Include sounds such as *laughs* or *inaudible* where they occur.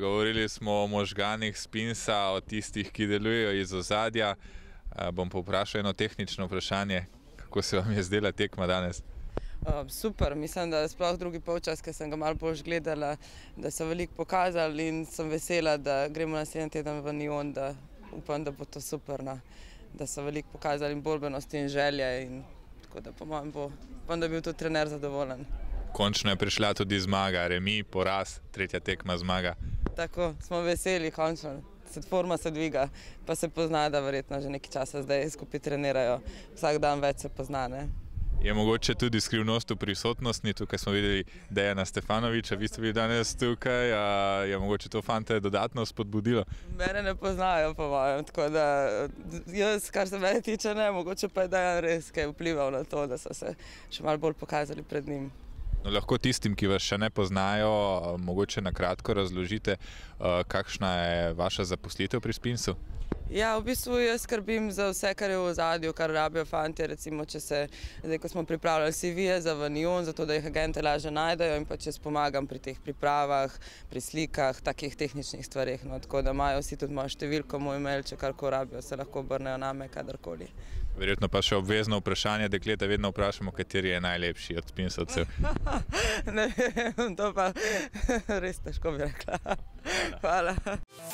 Govorili smo o možganjih spinsa, o tistih, ki delujejo iz ozadja. Eh, bom poprašal eno tehnično vprašanje, kako se vam je zdela tekma danes? Eh, super, mislim, da je sploh drugi polčas, ker sem ga malo bolj gledala, da so veliko pokazali in sem vesela, da gremo naslednji teden v Nijon, da upam, da bo to super, na, no. da so veliko pokazali in borbenosti in želje. In, tako da po mojem bo, upam, da je bil tudi trener zadovoljen. Končno je prišla tudi zmaga, remi, poraz, tretja tekma zmaga tako smo veseli, končno. Forma se dviga, pa se pozna, da verjetno že nekaj časa zdaj skupaj trenirajo, vsak dan več se pozna. Ne? Je mogoče tudi skrivnost v prisotnosti, tukaj smo videli Dejana Stefanoviča, vi ste bili danes tukaj, je mogoče to fante dodatno spodbudilo? Mene ne poznajo, po mojem, tako da jaz, kar se mene tiče, ne, mogoče pa je Dejan res kaj vplival na to, da so se še malo bolj pokazali pred njim. No, lahko tistim, ki vas še ne poznajo, mogoče na kratko razložite, eh, kakšna je vaša zaposlitev pri Spinsu. Ja, v bistvu jaz skrbim za vse, kar je v zadju, kar rabijo fanti, recimo, če se, zdaj, ko smo pripravljali CV-je za vanjon, zato da jih agente lažje najdejo in pa če spomagam pri teh pripravah, pri slikah, takih tehničnih stvareh, no, tako da imajo vsi tudi moj številko, moj mail, če kar ko rabijo, se lahko obrnejo na me, kadarkoli. Verjetno pa še obvezno vprašanje, dekleta vedno vprašamo, kateri je najlepši od pinsovcev. *laughs* ne vem, to pa *laughs* res težko bi rekla. Hvala. Hvala.